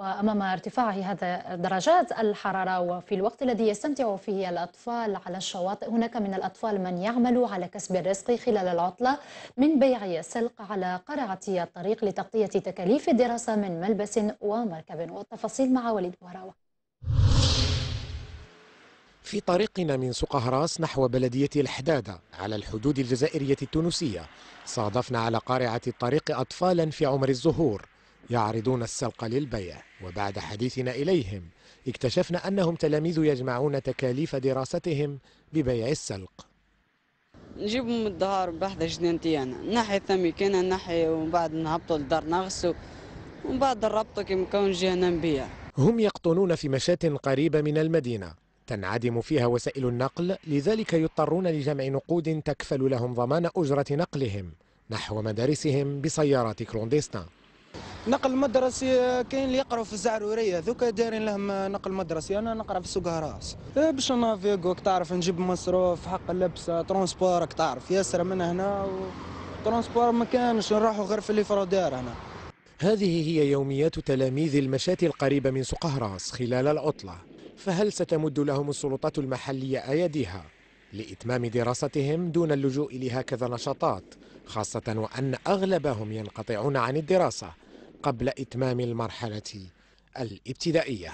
وأمام ارتفاع هذا درجات الحرارة وفي الوقت الذي يستمتع فيه الأطفال على الشواطئ هناك من الأطفال من يعمل على كسب الرزق خلال العطلة من بيع سلق على قرعة الطريق لتغطية تكاليف الدراسة من ملبس ومركب والتفاصيل مع وليد بهراوة في طريقنا من سوق هراس نحو بلدية الحدادة على الحدود الجزائرية التونسية صادفنا على قارعة الطريق أطفالا في عمر الزهور يعرضون السلق للبيع وبعد حديثنا إليهم اكتشفنا أنهم تلاميذ يجمعون تكاليف دراستهم ببيع السلق نجيبهم من الدهار بحدا جنانتي أنا ناحية ثمي كان ناحية ومن بعد نهبطوا للدار نغسوا ومن بعد الربط كي مكون جهنا نبيع هم يقطنون في مشاة قريبة من المدينة تنعدم فيها وسائل النقل لذلك يضطرون لجمع نقود تكفل لهم ضمان أجرة نقلهم نحو مدارسهم بسيارات كلونديستان نقل مدرسي كاين اللي يقراو في الزعروريه ذوك دايرين لهم نقل مدرسي انا نقرا في سوق هراس إيه، باش نافيغوك تعرف نجيب مصروف حق اللبسه ترونسبورك تعرف ياسر من هنا و... ترونسبور ما كانش نروحوا غير في الفرودار هنا هذه هي يوميات تلاميذ المشاة القريبة من سوق هراس خلال العطلة فهل ستمد لهم السلطات المحلية أيديها لإتمام دراستهم دون اللجوء لهكذا نشاطات خاصة وأن أغلبهم ينقطعون عن الدراسة قبل إتمام المرحلة الابتدائية